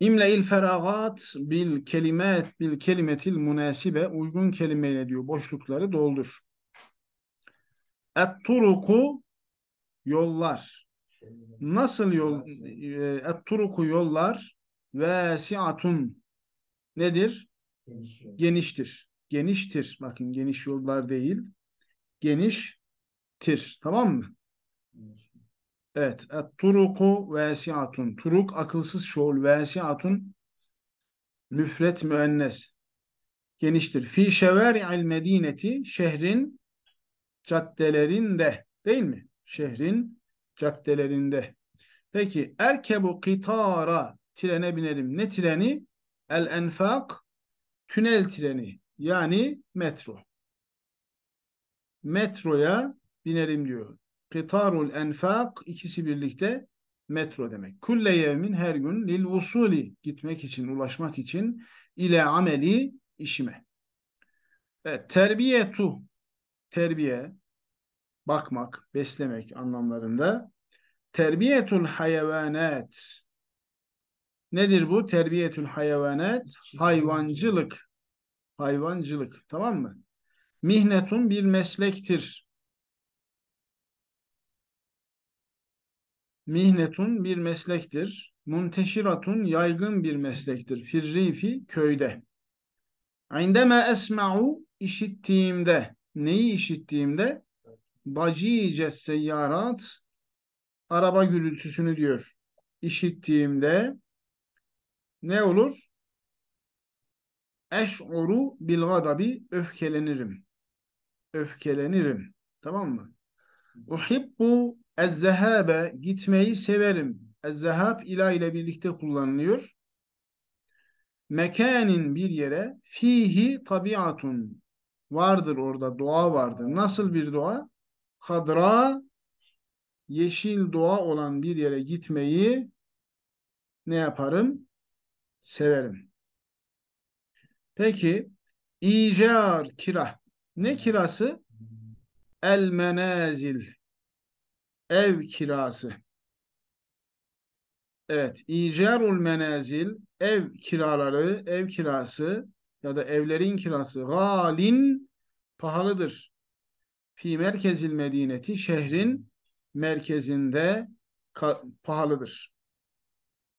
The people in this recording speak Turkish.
il feragat bil kelimet bil kelimetil münasibe uygun kelimeyle diyor boşlukları doldur. Et turuku yollar. Nasıl yol e, et turuku yollar ve siatun nedir? Geniştir. Geniştir. Bakın geniş yollar değil. Geniştir. Tamam mı? Evet. E, Turuku vesiatun. Turuk akılsız şuul. Vesiatun müfret müennes. Geniştir. Fi şeveri'il medineti şehrin caddelerinde değil mi? Şehrin caddelerinde. Peki erkebu kitara trene binelim. Ne treni? El enfak tünel treni yani metro. Metroya binelim diyor. Kitarul enfak ikisi birlikte metro demek. Kulle yevmin her gün lil vusuli gitmek için, ulaşmak için ile ameli işime. Evet, terbiyetu terbiye bakmak, beslemek anlamlarında. Terbiyetul hayvanat Nedir bu? Terbiyetul hayvanat hayvancılık. Hayvancılık. Tamam mı? Mihnetun bir meslektir. Mihnetun bir meslektir. Munteşiratun yaygın bir meslektir. Firrifi köyde. Indeme esma'u işittiğimde. Neyi işittiğimde? Bacice seyyarat araba gürültüsünü diyor. İşittiğimde ne olur? Eş'uru bil gadabi öfkelenirim. Öfkelenirim. Tamam mı? Uhibbu Ezzehabe gitmeyi severim. Ezzehab ilah ile birlikte kullanılıyor. Mekanin bir yere fihi tabiatun vardır orada doğa vardır. Nasıl bir doğa? Kadra yeşil doğa olan bir yere gitmeyi ne yaparım? Severim. Peki icar kira. Ne kirası? El menazil Ev kirası. Evet. icarul menazil ev kiraları, ev kirası ya da evlerin kirası galin pahalıdır. Fi merkezil medineti şehrin merkezinde pahalıdır.